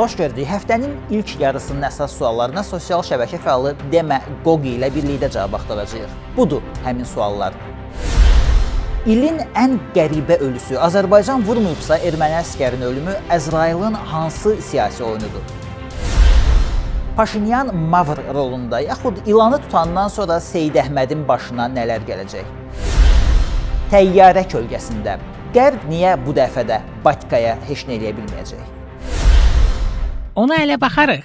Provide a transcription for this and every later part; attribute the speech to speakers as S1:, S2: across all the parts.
S1: Xoş gördük. Həftənin ilk yarısının əsas suallarına sosial şəbəkə fəalı Demə Qogi ilə birlikdə cavab axtaracağıq. Budur həmin suallar. İlin ən qəribə ölüsü Azərbaycan vurmayıbsa erməni əskərinin ölümü Əzrailin hansı siyasi oyunudur? Paşinyan Mavr rolunda yaxud ilanı tutandan sonra Seyid Əhmədin başına nələr gələcək? Təyyarə kölgəsində Qərb niyə bu dəfə də Batkaya heç nə eləyə bilməyəcək? Ona elə baxarıq.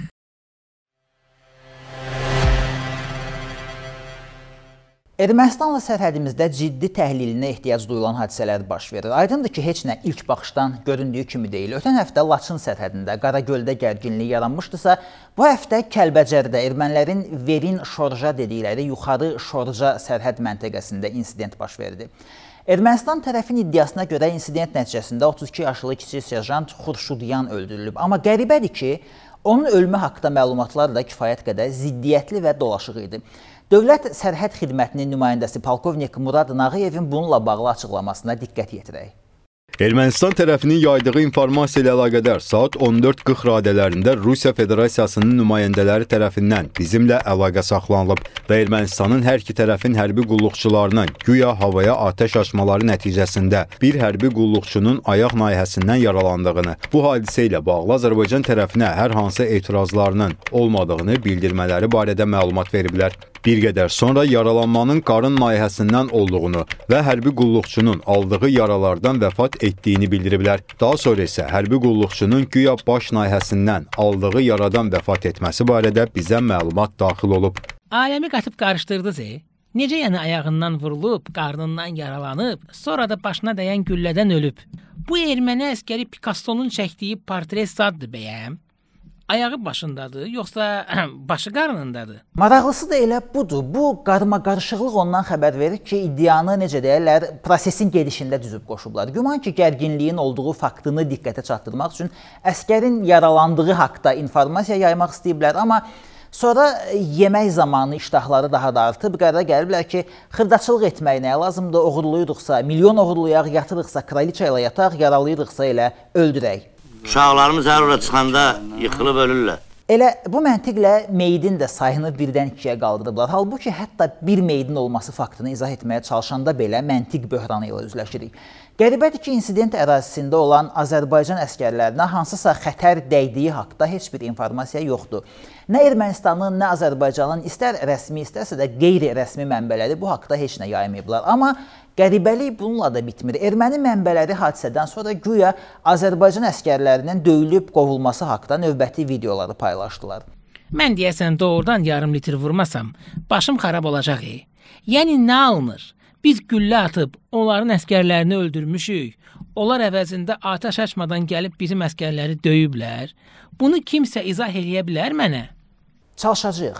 S1: Ermənistanla sərhədimizdə ciddi təhlilinə ehtiyac duyulan hadisələr baş verir. Aydındır ki, heç nə ilk baxışdan göründüyü kimi deyil. Ötən həftə Laçın sərhədində Qaragöldə gərginlik yaranmışdısa, bu həftə Kəlbəcərdə ermənilərin Verin Şorja dedikləri yuxarı Şorja sərhəd məntəqəsində insident baş verdi. Ermənistan tərəfin iddiasına görə insident nəticəsində 32 yaşlı kiçik serjant Xurşudyan öldürülüb. Amma qəribədir ki, onun ölümü haqqında məlumatlar da kifayət qədər ziddiyyətli və dolaşıq idi. Dövlət Sərhəd Xidmətinin nümayəndəsi polkovnik Murad Nağıyevin bununla bağlı açıqlamasına diqqət yetirək.
S2: Ermənistan tərəfinin yaydığı informasiya ilə əlaqədar saat 14:40 radələrində Rusiya Federasiyasının nümayəndələri tərəfindən bizimlə əlaqə saxlanılıb və Ermənistanın hər iki tərəfin hərbi qulluqçularına güya havaya atəş açmaları nəticəsində bir hərbi qulluqçunun ayaq nahiyəsindən yaralandığını, bu hadisə ilə bağlı Azərbaycan tərəfinə hər hansı etirazlarının olmadığını bildirmələri barədə məlumat veriblər. Bir qədər sonra yaralanmanın qarın mayəhəsindən olduğunu və hərbi qulluqçunun aldığı yaralardan vəfat etdiyini bildiriblər. Daha sonra isə hərbi qulluqçunun güya baş nayihəsindən aldığı yaradan vəfat etməsi barədə bizə məlumat daxil olub.
S3: Aləmi qatıb qarışdırdınız, e? Necə yəni ayağından vurulub, qarnından yaralanıb, sonra da başına dəyən güllədən ölüb? Bu erməni əskəri Picasso-nun çəkdiyi portret zaddır bəyəm? ayağı başındadır, yoxsa başı qarnındadır?
S1: Maraqlısı da elə budur. Bu qarmaqarışıqlıq ondan xəbər verir ki, iddianı necə deyirlər, prosesin gedişində düzüb qoşublar. Güman ki, gərginliyin olduğu faktını diqqətə çatdırmaq üçün əskərin yaralandığı haqqda informasiya yaymaq istəyiblər, amma Sonra yemək zamanı iştahları daha da artıb, qərara gəliblər ki, xırdaçılıq etmək nəyə lazımdır? Oğurluyuruqsa, milyon oğurluyaq, yatırıqsa kraliça ilə yataq, yaralıyırıqsa elə öldürək.
S4: Uşaqlarımız hər ora çıxanda yıxılıb ölürlər.
S1: Elə bu məntiqlə meyidin də sayını birdən ikiyə qaldırdıblar. Halbuki hətta bir meyidin olması faktını izah etməyə çalışanda belə məntiq böhranı ilə üzləşirik. Qəribədir ki, insident ərazisində olan Azərbaycan əskərlərinə hansısa xətər dəydiyi haqqda heç bir informasiya yoxdur. Nə Ermənistanın, nə Azərbaycanın istər rəsmi, istərsə də qeyri-rəsmi mənbələri bu haqqda heç nə yaymayıblar. Amma qəribəlik bununla da bitmir. Erməni mənbələri hadisədən sonra güya Azərbaycan əskərlərinin döyülüb qovulması haqqında növbəti videoları paylaşdılar.
S3: Mən deyəsən doğrudan yarım litr vurmasam, başım xarab olacaq. E. Yəni nə alınır? Biz güllə atıb onların əskərlərini öldürmüşük. Onlar əvəzində atəş açmadan gəlib bizim əskərləri döyüblər. Bunu kimsə izah eləyə bilər mənə? Çalışacağıq.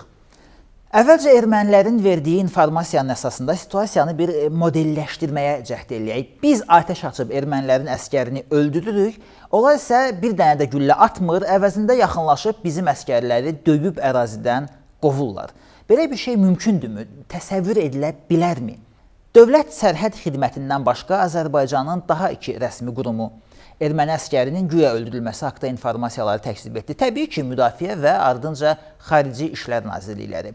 S1: Əvvəlcə ermənilərin verdiyi informasiyanın əsasında situasiyanı bir e, modelləşdirməyə cəhd eləyək. Biz atəş açıb ermənilərin əskərini öldürürük. Onlar isə bir dənə də güllə atmır, əvəzində yaxınlaşıb bizim əskərləri döyüb ərazidən qovurlar. Belə bir şey mümkündürmü? Təsəvvür edilə bilərmi? Dövlət Sərhəd Xidmətindən başqa Azərbaycanın daha iki rəsmi qurumu erməni əskərinin güya öldürülməsi haqda informasiyaları təksib etdi. Təbii ki, Müdafiə və ardınca Xarici İşlər Nazirlikləri.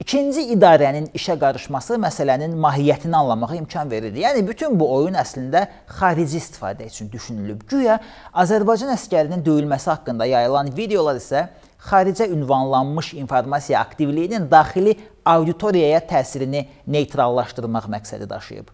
S1: İkinci idarənin işə qarışması məsələnin mahiyyətini anlamağa imkan verirdi. Yəni bütün bu oyun əslində xarici istifadə üçün düşünülüb. Güya Azərbaycan əskərinin döyülməsi haqqında yayılan videolar isə xaricə ünvanlanmış informasiya aktivliyinin daxili auditoriyaya təsirini neytrallaşdırmaq məqsədi daşıyıb.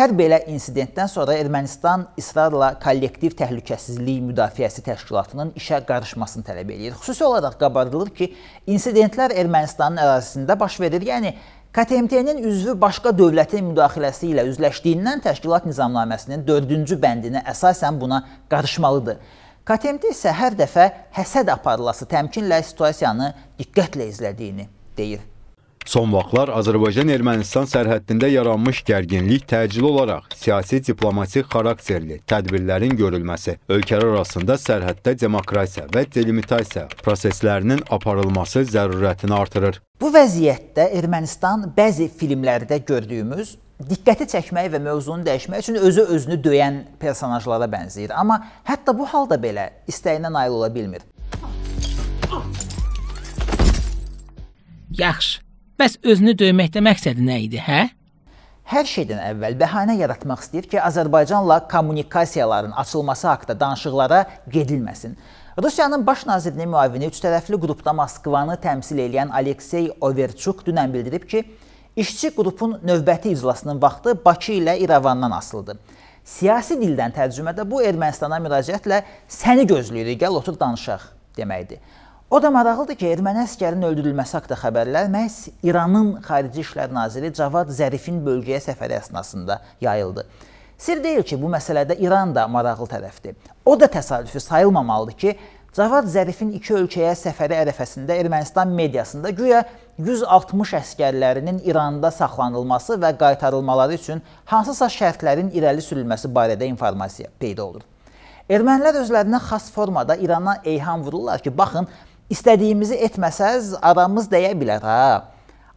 S1: Hər belə insidentdən sonra Ermənistan israrla kollektiv təhlükəsizlik müdafiəsi təşkilatının işə qarışmasını tələb eləyir. Xüsusi olaraq qabardılır ki, insidentlər Ermənistanın ərazisində baş verir, yəni KTMT-nin üzvü başqa dövlətin müdaxiləsi ilə üzləşdiyindən təşkilat nizamnaməsinin 4-cü bəndinə əsasən buna qarışmalıdır. KTMT isə hər dəfə həsəd aparılası təmkinlə situasiyanı diqqətlə izlədiyini
S2: deyir. Son vaxtlar Azərbaycan-Ermənistan sərhəddində yaranmış gərginlik təcili olaraq siyasi-diplomatik xarakterli tədbirlərin görülməsi, ölkələr arasında sərhəddə demokrasiya və delimitasiya proseslərinin aparılması zərurətini artırır.
S1: Bu vəziyyətdə Ermənistan bəzi filmlərdə gördüyümüz diqqəti çəkmək və mövzunu dəyişmək üçün özü özünü döyən personajlara bənzəyir. Amma hətta bu halda belə istəyinə nail ola bilmir. Yaxşı.
S3: Bəs özünü döyməkdə məqsədi nə idi, hə?
S1: Hər şeydən əvvəl bəhanə yaratmaq istəyir ki, Azərbaycanla kommunikasiyaların açılması haqqında danışıqlara gedilməsin. Rusiyanın baş nazirinin müavini üç tərəfli qrupda Moskvanı təmsil edən Aleksey Overçuk dünən bildirib ki, İşçi qrupun növbəti iclasının vaxtı Bakı ilə İrəvandan asılıdır. Siyasi dildən tərcümədə bu Ermənistana müraciətlə səni gözləyirik, gəl otur danışaq deməkdir. O da maraqlıdır ki, erməni əskərinin öldürülməsi haqqında xəbərlər məhz İranın Xarici İşlər naziri Cavad Zərifin bölgəyə səfəri əsnasında yayıldı. Sir deyil ki, bu məsələdə İran da maraqlı tərəfdir. O da təsadüfi sayılmamalıdır ki, Cavad Zərifin iki ölkəyə səfəri ərəfəsində Ermənistan mediasında güya 160 əsgərlərinin İranda saxlanılması və qaytarılmaları üçün hansısa şərtlərin irəli sürülməsi barədə informasiya peyda olur. Ermənilər özlərinə xas formada İrana eyham vururlar ki, baxın, istədiyimizi etməsəz aramız dəyə bilər ha.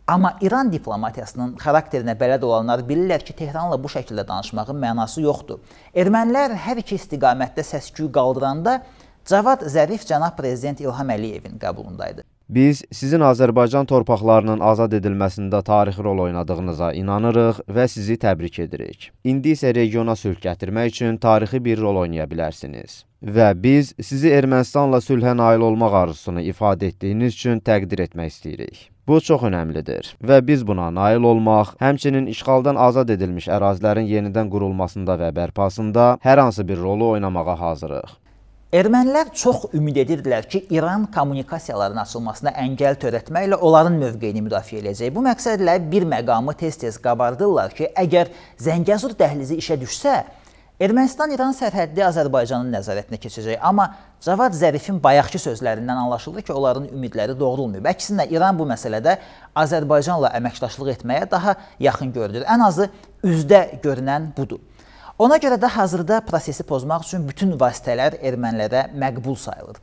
S1: Amma İran diplomatiyasının xarakterinə bələd olanlar bilirlər ki, Tehranla bu şəkildə danışmağın mənası yoxdur. Ermənilər hər iki istiqamətdə səs-küy qaldıranda Cavad Zərif cənab prezident İlham Əliyevin qəbulundaydı.
S2: Biz sizin Azərbaycan torpaqlarının azad edilməsində tarixi rol oynadığınıza inanırıq və sizi təbrik edirik. İndi isə regiona sülh gətirmək üçün tarixi bir rol oynaya bilərsiniz. Və biz sizi Ermənistanla sülhə nail olmaq arzusunu ifadə etdiyiniz üçün təqdir etmək istəyirik. Bu çox önəmlidir və biz buna nail olmaq, həmçinin işğaldan azad edilmiş ərazilərin yenidən qurulmasında və bərpasında hər hansı bir rolu oynamağa hazırıq. Ermənilər
S1: çox ümid edirdilər ki, İran kommunikasiyaların açılmasına əngəl törətməklə onların mövqeyini müdafiə edəcək. Bu məqsədlə bir məqamı tez-tez qabardırlar ki, əgər Zəngəzur dəhlizi işə düşsə, Ermənistan-İran sərhəddi Azərbaycanın nəzarətinə keçəcək. Amma Cavad Zərifin bayaqki sözlərindən anlaşıldı ki, onların ümidləri doğrulmayıb. Əksinə İran bu məsələdə Azərbaycanla əməkdaşlıq etməyə daha yaxın görünür. Ən azı üzdə görünən budur. Ona görə də hazırda prosesi pozmaq üçün bütün vasitələr ermənilərə məqbul sayılır.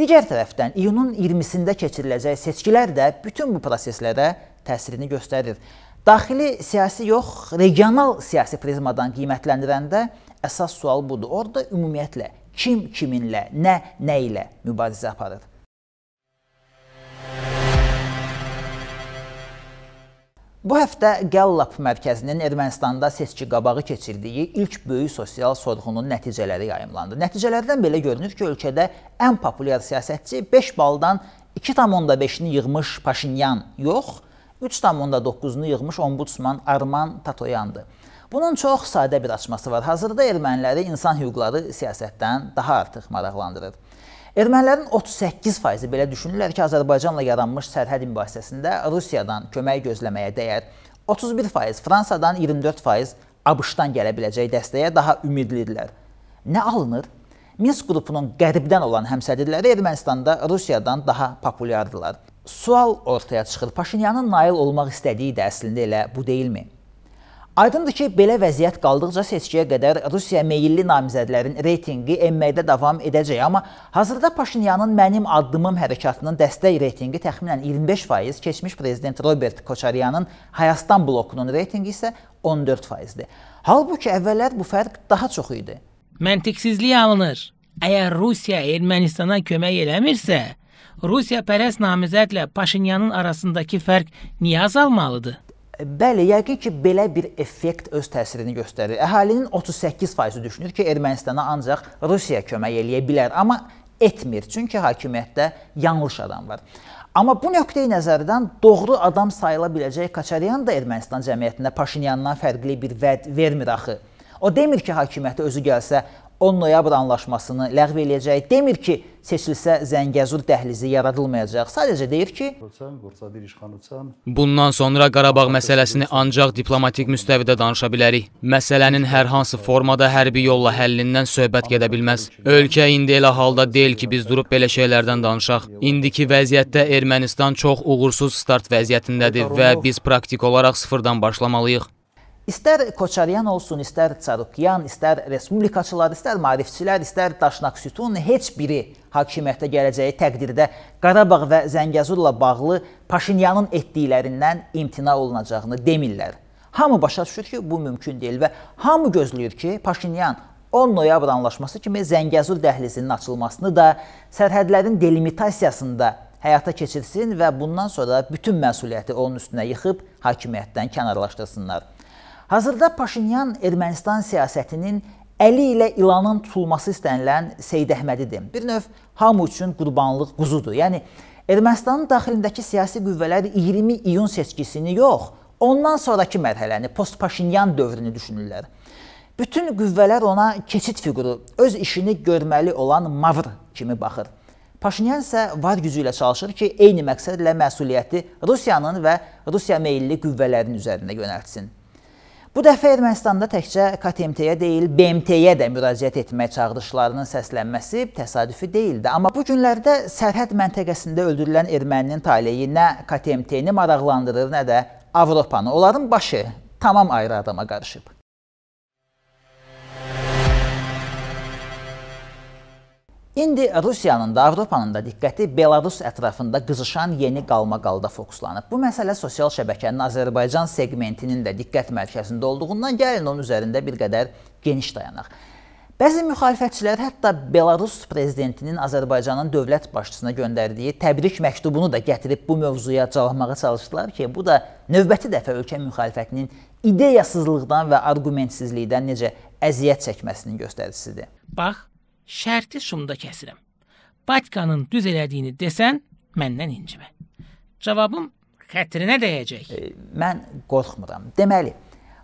S1: Digər tərəfdən iyunun 20-sində keçiriləcək seçkilər də bütün bu proseslərə təsirini göstərir. Daxili siyasi yox, regional siyasi prizmadan qiymətləndirəndə əsas sual budur. Orada ümumiyyətlə kim kiminlə, nə nə ilə mübarizə aparır? Bu həftə Gallup mərkəzinin Ermənistanda seçki qabağı keçirdiyi ilk böyük sosial sorğunun nəticələri yayımlandı. Nəticələrdən belə görünür ki, ölkədə ən populyar siyasətçi 5 baldan 2,5-ni yığmış Paşinyan yox, 3,9-nu yığmış ombudsman Arman Tatoyandı. Bunun çox sadə bir açması var. Hazırda erməniləri insan hüquqları siyasətdən daha artıq maraqlandırır. Ermənilərin 38%-i belə düşünürlər ki, Azərbaycanla yaranmış sərhəd mübahisəsində Rusiyadan kömək gözləməyə dəyər. 31% Fransadan, 24% ABŞ-dan gələ biləcək dəstəyə daha ümidlidirlər. Nə alınır? Minsk qrupunun qərbdən olan həmsədirləri Ermənistanda Rusiyadan daha populyardılar. Sual ortaya çıxır. Paşinyanın nail olmaq istədiyi də əslində elə bu deyilmi? Aydındır ki, belə vəziyyət qaldıqca seçkiyə qədər Rusiya meyilli namizədlərin reytinqi enməkdə davam edəcək, amma hazırda Paşinyanın mənim addımım hərəkatının dəstək reytinqi təxminən 25%, keçmiş prezident Robert Koçaryanın Hayastan blokunun reytinqi isə 14%dir. Halbuki əvvəllər bu fərq daha çox idi.
S3: Məntiqsizlik alınır. Əgər Rusiya Ermənistana kömək eləmirsə, Rusiya pərəst namizədlə Paşinyanın arasındakı fərq niyə azalmalıdır?
S1: Bəli, yəqin ki, belə bir effekt öz təsirini göstərir. Əhalinin 38%-i düşünür ki, Ermənistana ancaq Rusiya kömək eləyə bilər, amma etmir. Çünki hakimiyyətdə yanlış adam var. Amma bu nöqteyi nəzərdən doğru adam sayıla biləcək Kaçaryan da Ermənistan cəmiyyətində Paşinyandan fərqli bir vəd vermir axı. O demir ki, hakimiyyətə özü gəlsə 10 noyabr anlaşmasını ləğv eləyəcək. Demir ki, seçilsə Zəngəzur dəhlizi yaradılmayacaq. Sadəcə deyir ki,
S3: bundan sonra Qarabağ məsələsini ancaq diplomatik müstəvidə danışa bilərik. Məsələnin hər hansı formada hərbi yolla həllindən söhbət gedə bilməz. Ölkə indi elə halda deyil ki, biz durub belə şeylərdən danışaq. İndiki vəziyyətdə Ermənistan çox uğursuz start vəziyyətindədir və biz praktik olaraq sıfırdan başlamalıyıq.
S1: İstər Koçaryan olsun, istər Çarukyan, istər respublikaçılar, istər maarifçilər, istər Daşnaksütun heç biri hakimiyyətə gələcəyi təqdirdə Qarabağ və Zəngəzurla bağlı Paşinyanın etdiklərindən imtina olunacağını demirlər. Hamı başa düşür ki, bu mümkün deyil və hamı gözləyir ki, Paşinyan 10 noyabr anlaşması kimi Zəngəzur dəhlizinin açılmasını da sərhədlərin delimitasiyasında həyata keçirsin və bundan sonra bütün məsuliyyəti onun üstünə yıxıb hakimiyyətdən kənarlaşdırsınlar. Hazırda Paşinyan Ermənistan siyasətinin əli ilə ilanın tutulması istənilən Seyid Əhmədidir. Bir növ hamı üçün qurbanlıq quzudur. Yəni Ermənistanın daxilindəki siyasi qüvvələr 20 iyun seçkisini yox, ondan sonrakı mərhələni, postpaşinyan dövrünü düşünürlər. Bütün qüvvələr ona keçid fiquru, öz işini görməli olan mavr kimi baxır. Paşinyan isə var gücü ilə çalışır ki, eyni məqsədlə məsuliyyəti Rusiyanın və Rusiya meylli qüvvələrin üzərində yönəltsin. Bu dəfə Ermənistanda təkcə KTMT-yə deyil, BMT-yə də müraciət etmək çağırışlarının səslənməsi təsadüfi deyildi. Amma bu günlərdə sərhəd məntəqəsində öldürülən erməninin taleyi nə KTMT-ni maraqlandırır, nə də Avropanı. Onların başı tamam ayrı adama qarışıb. İndi Rusiyanın da, Avropanın da diqqəti Belarus ətrafında qızışan yeni qalmaqalda fokuslanıb. Bu məsələ sosial şəbəkənin Azərbaycan segmentinin də diqqət mərkəzində olduğundan gəlin onun üzərində bir qədər geniş dayanaq. Bəzi müxalifətçilər hətta Belarus prezidentinin Azərbaycanın dövlət başçısına göndərdiyi təbrik məktubunu da gətirib bu mövzuya cavabmağa çalışdılar ki, bu da növbəti dəfə ölkə müxalifətinin ideyasızlıqdan və arqumentsizlikdən necə əziyyət çəkməsinin göstəricisidir.
S3: Bax, Şərti şumda kəsirəm. Batkanın düz elədiyini desən, məndən incimə. Cavabım xətrinə dəyəcək. E,
S1: mən qorxmuram. Deməli,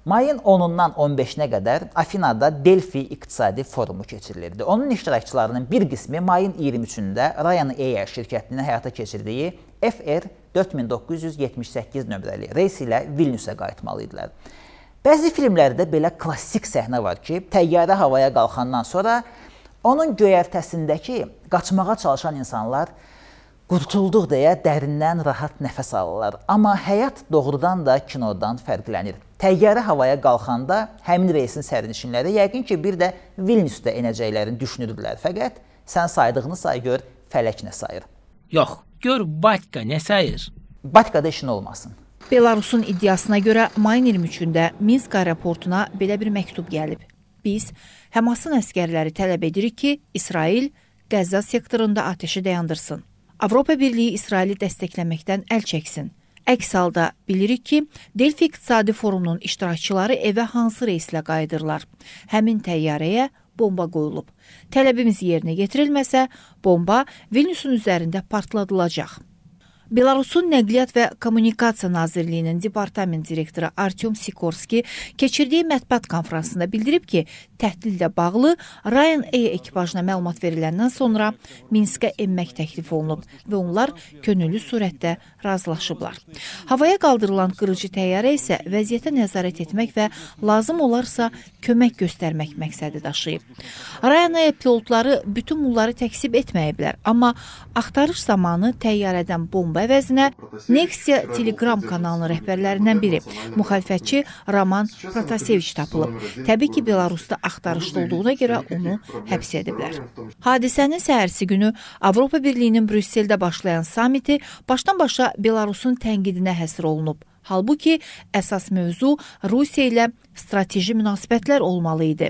S1: Mayın 10-dan 15-nə qədər Afinada Delfi iqtisadi forumu keçirilirdi. Onun iştirakçılarının bir qismi mayın 23-də Ryan Air şirkətinin həyata keçirdiyi FR 4978 nömrəli reys ilə Vilniusə qayıtmalı idilər. Bəzi filmlərdə belə klassik səhnə var ki, təyyarə havaya qalxandan sonra Onun göyərtəsindəki qaçmağa çalışan insanlar qurtulduq deyə dərindən rahat nəfəs alırlar. Amma həyat doğrudan da kinodan fərqlənir. Təyyarə havaya qalxanda həmin reysin sərnişinləri yəqin ki, bir də Vilniusda enəcəklərini düşünürdülər. Fəqət sən saydığını say gör, fələk nə sayır? Yox, gör Batka nə sayır? Batkada işin olmasın.
S4: Belarusun iddiasına görə mayın 23-də Minsk aeroportuna belə bir məktub gəlib biz Həmasın əskərləri tələb edirik ki, İsrail Qəzza sektorunda atəşi dayandırsın. Avropa Birliyi İsraili dəstəkləməkdən əl çəksin. Əks halda bilirik ki, Delfi İqtisadi Forumunun iştirakçıları evə hansı reyslə qayıdırlar? Həmin təyyarəyə bomba qoyulub. Tələbimiz yerinə yetirilməsə, bomba Vilniusun üzərində partladılacaq. Belarusun Nəqliyyat və Kommunikasiya Nazirliyinin departament direktoru Artyom Sikorski keçirdiyi mətbuat konfransında bildirib ki, təhlillə bağlı Ryanair ekipajına məlumat veriləndən sonra Minskə enmək təklif olunub və onlar könüllü surətdə razılaşıblar. Havaya qaldırılan qırıcı təyyarə isə vəziyyətə nəzarət etmək və lazım olarsa kömək göstərmək məqsədi daşıyıb. Ryanair pilotları bütün bunları təksib etməyiblər, amma axtarış zamanı təyyarədən bomba cavabı əvəzinə Nexia Telegram kanalının rəhbərlərindən biri, müxalifətçi Roman Protaseviç tapılıb. Təbii ki, Belarusda axtarışda olduğuna görə onu həbs ediblər. Hadisənin səhərsi günü Avropa Birliyinin Brüsseldə başlayan samiti başdan-başa Belarusun tənqidinə həsr olunub. Halbuki əsas mövzu Rusiya ilə strateji münasibətlər olmalı idi.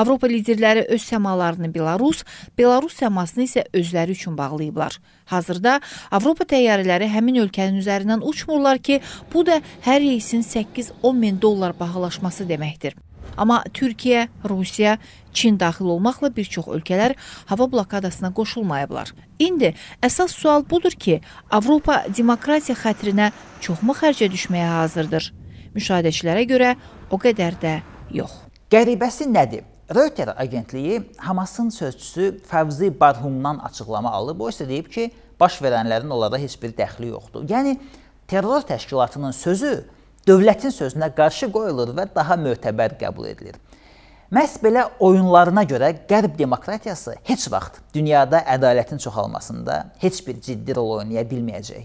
S4: Avropa liderləri öz səmalarını Belarus, Belarus səmasını isə özləri üçün bağlayıblar. Hazırda Avropa təyyarələri həmin ölkənin üzərindən uçmurlar ki, bu da hər reysin 8-10 min dollar bahalaşması deməkdir. Amma Türkiyə, Rusiya, Çin daxil olmaqla bir çox ölkələr hava blokadasına qoşulmayıblar. İndi əsas sual budur ki, Avropa demokratiya xətrinə çoxmu xərcə düşməyə hazırdır? Müşahidəçilərə görə o qədər də yox. Qəribəsi
S1: nədir? Reuters agentliyi Hamasın sözçüsü Fəvzi Barhumdan açıqlama alıb. O isə deyib ki, baş verənlərin onlarda heç bir dəxli yoxdur. Yəni terror təşkilatının sözü dövlətin sözünə qarşı qoyulur və daha mötəbər qəbul edilir. Məhz belə oyunlarına görə Qərb demokratiyası heç vaxt dünyada ədalətin çoxalmasında heç bir ciddi rol oynaya bilməyəcək.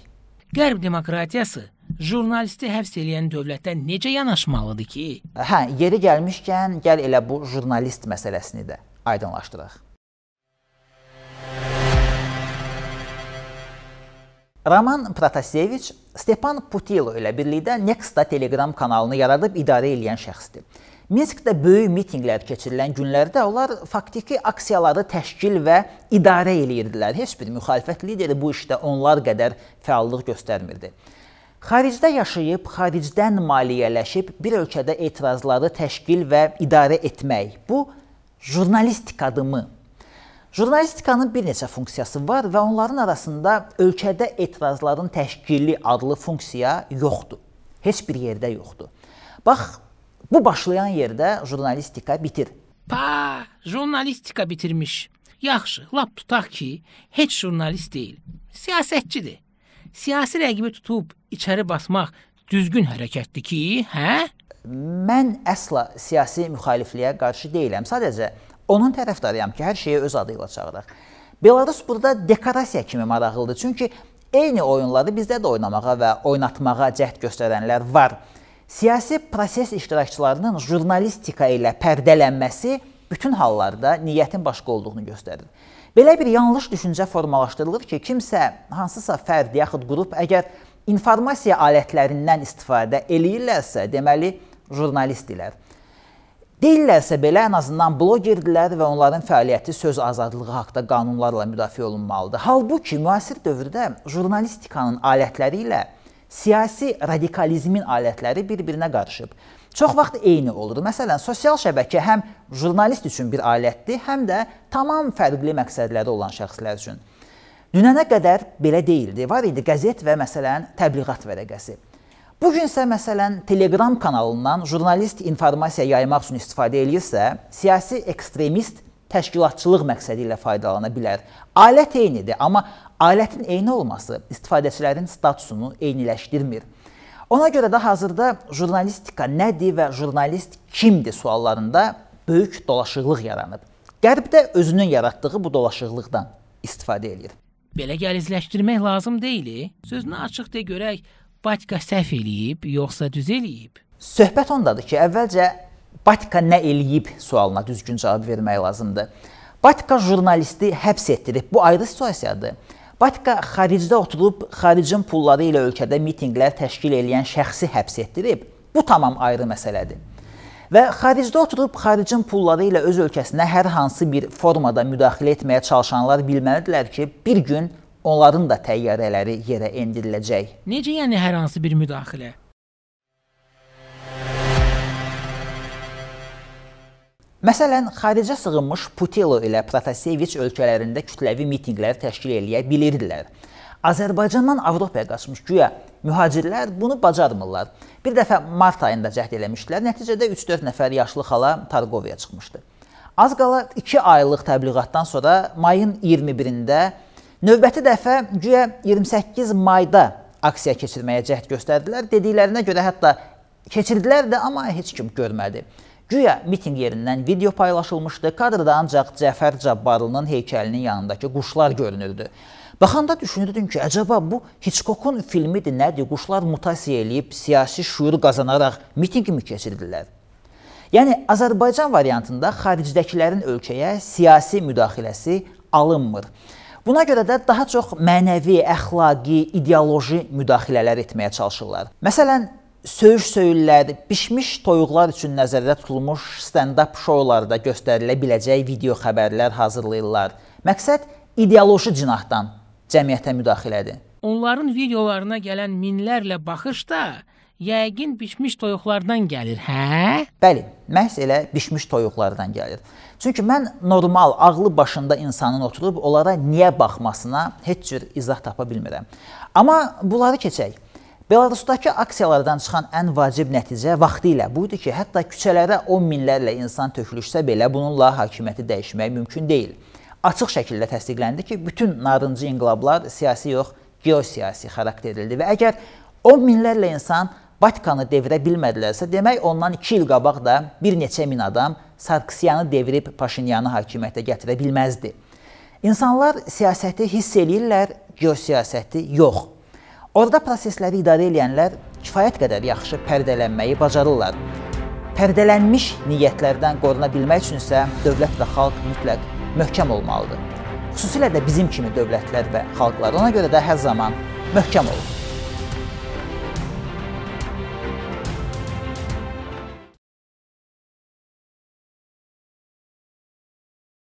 S3: Qərb demokratiyası jurnalisti həbs edən dövlətə necə yanaşmalıdır ki?
S1: Hə, yeri gəlmişkən, gəl elə bu jurnalist məsələsini də aydınlaşdıraq. Roman Protasevich Stepan Putilo ilə birlikdə Nexta Telegram kanalını yaradıb idarə edən şəxsdir. Minskdə böyük mitinqlər keçirilən günlərdə onlar faktiki aksiyaları təşkil və idarə edirdilər. Heç bir müxalifət lideri bu işdə onlar qədər fəallıq göstərmirdi. Xaricdə yaşayıb, xaricdən maliyyələşib bir ölkədə etirazları təşkil və idarə etmək bu jurnalistik adımı Jurnalistikanın bir neçə funksiyası var və onların arasında ölkədə etirazların təşkili adlı funksiya yoxdur. Heç bir yerdə yoxdur. Bax, bu başlayan yerdə jurnalistika
S3: bitir. Pa, jurnalistika bitirmiş. Yaxşı, lap tutaq ki, heç jurnalist deyil. Siyasətçidir. Siyasi rəqibi tutub içəri basmaq düzgün hərəkətdir ki, hə?
S1: Mən əsla siyasi müxalifliyə qarşı deyiləm. Sadəcə Onun tərəfdarıyam ki, hər şeyi öz adı ilə çağıraq. Belarus burada dekorasiya kimi maraqlıdır. Çünki eyni oyunları bizdə də oynamağa və oynatmağa cəhd göstərənlər var. Siyasi proses iştirakçılarının jurnalistika ilə pərdələnməsi bütün hallarda niyyətin başqa olduğunu göstərir. Belə bir yanlış düşüncə formalaşdırılır ki, kimsə, hansısa fərd yaxud qrup əgər informasiya alətlərindən istifadə eləyirlərsə, deməli jurnalistdirlər. Deyirlərsə belə, ən azından blogerdirlər və onların fəaliyyəti söz azadlığı haqda qanunlarla müdafiə olunmalıdır. Halbuki müasir dövrdə jurnalistikanın alətləri ilə siyasi radikalizmin alətləri bir-birinə qarışıb. Çox vaxt eyni olur. Məsələn, sosial şəbəkə həm jurnalist üçün bir alətdir, həm də tamam fərqli məqsədləri olan şəxslər üçün. Dünənə qədər belə deyildi. Var idi qəzet və məsələn təbliğat vərəqəsi. Bu gün isə məsələn Telegram kanalından jurnalist informasiya yaymaq üçün istifadə eləyirsə, siyasi ekstremist təşkilatçılıq məqsədi ilə faydalana bilər. Alət eynidir, amma alətin eyni olması istifadəçilərin statusunu eyniləşdirmir. Ona görə də hazırda jurnalistika nədir və jurnalist kimdir suallarında böyük dolaşıqlıq yaranıb. Qərb də özünün yaratdığı bu dolaşıqlıqdan istifadə eləyir.
S3: Belə gəlizləşdirmək lazım deyil. E? Sözünü açıq de görək, Batika səhv eləyib, yoxsa düz eləyib?
S1: Söhbət ondadır ki, əvvəlcə Batika nə eləyib sualına düzgün cavab vermək lazımdır. Batika jurnalisti həbs etdirib. Bu ayrı situasiyadır. Batika xaricdə oturub xaricin pulları ilə ölkədə mitinqlər təşkil edən şəxsi həbs etdirib. Bu tamam ayrı məsələdir. Və xaricdə oturub xaricin pulları ilə öz ölkəsinə hər hansı bir formada müdaxilə etməyə çalışanlar bilməlidirlər ki, bir gün onların da təyyarələri yerə endiriləcək.
S3: Necə yəni hər hansı bir müdaxilə?
S1: Məsələn, xaricə sığınmış Putilo ilə Protaseviç ölkələrində kütləvi mitinqlər təşkil eləyə bilirdilər. Azərbaycandan Avropaya qaçmış güya mühacirlər bunu bacarmırlar. Bir dəfə mart ayında cəhd eləmişdilər. Nəticədə 3-4 nəfər yaşlı xala Targovaya çıxmışdı. Az qala 2 aylıq təbliğatdan sonra mayın 21-də Növbəti dəfə güya 28 mayda aksiya keçirməyə cəhd göstərdilər. Dediklərinə görə hətta keçirdilər də, amma heç kim görmədi. Güya mitinq yerindən video paylaşılmışdı. Kadrda ancaq Cəfər Cabbarlının heykəlinin yanındakı quşlar görünürdü. Baxanda düşünürdüm ki, əcəba bu Hitchcockun filmidir, nədir? Quşlar mutasiya eləyib siyasi şüur qazanaraq mitinqmi keçirdilər? Yəni Azərbaycan variantında xaricdəkilərin ölkəyə siyasi müdaxiləsi alınmır. Buna görə də daha çox mənəvi, əxlaqi, ideoloji müdaxilələr etməyə çalışırlar. Məsələn, söyüş söyürlər, bişmiş toyuqlar üçün nəzərdə tutulmuş stand-up şoularda göstərilə biləcək video xəbərlər hazırlayırlar. Məqsəd ideoloji cinahdan cəmiyyətə müdaxilədir.
S3: Onların videolarına gələn minlərlə baxış da yəqin bişmiş toyuqlardan gəlir,
S1: hə? Bəli, məhz elə bişmiş toyuqlardan gəlir. Çünki mən normal, ağlı başında insanın oturub onlara niyə baxmasına heç cür izah tapa bilmirəm. Amma bunları keçək. Belarusdakı aksiyalardan çıxan ən vacib nəticə vaxtı ilə budur ki, hətta küçələrə 10 minlərlə insan tökülüşsə belə bununla hakimiyyəti dəyişmək mümkün deyil. Açıq şəkildə təsdiqləndi ki, bütün narıncı inqilablar siyasi yox, geosiyasi xarakterlidir və əgər 10 minlərlə insan Vatikanı devirə bilmədilərsə, demək ondan 2 il qabaq da bir neçə min adam Sarkisyanı devirib Paşinyanı hakimiyyətə gətirə bilməzdi. İnsanlar siyasəti hiss eləyirlər, geosiyasəti yox. Orada prosesləri idarə edənlər kifayət qədər yaxşı pərdələnməyi bacarırlar. Pərdələnmiş niyyətlərdən qoruna bilmək üçünsə dövlət və xalq mütləq möhkəm olmalıdır. Xüsusilə də bizim kimi dövlətlər və xalqlar. Ona görə də hər zaman möhkəm olun.